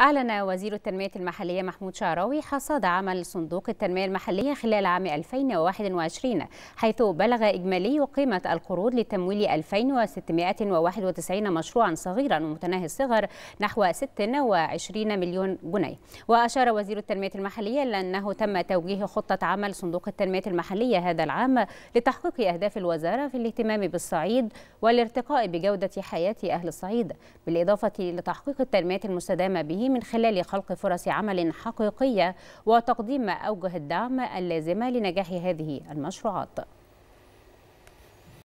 أعلن وزير التنمية المحلية محمود شعراوي حصاد عمل صندوق التنمية المحلية خلال عام 2021 حيث بلغ إجمالي قيمة القروض لتمويل 2691 مشروعا صغيرا ومتناهي الصغر نحو 26 مليون جنيه وأشار وزير التنمية المحلية لأنه تم توجيه خطة عمل صندوق التنمية المحلية هذا العام لتحقيق أهداف الوزارة في الاهتمام بالصعيد والارتقاء بجودة حياة أهل الصعيد بالإضافة لتحقيق التنمية المستدامة به من خلال خلق فرص عمل حقيقية وتقديم أوجه الدعم اللازمة لنجاح هذه المشروعات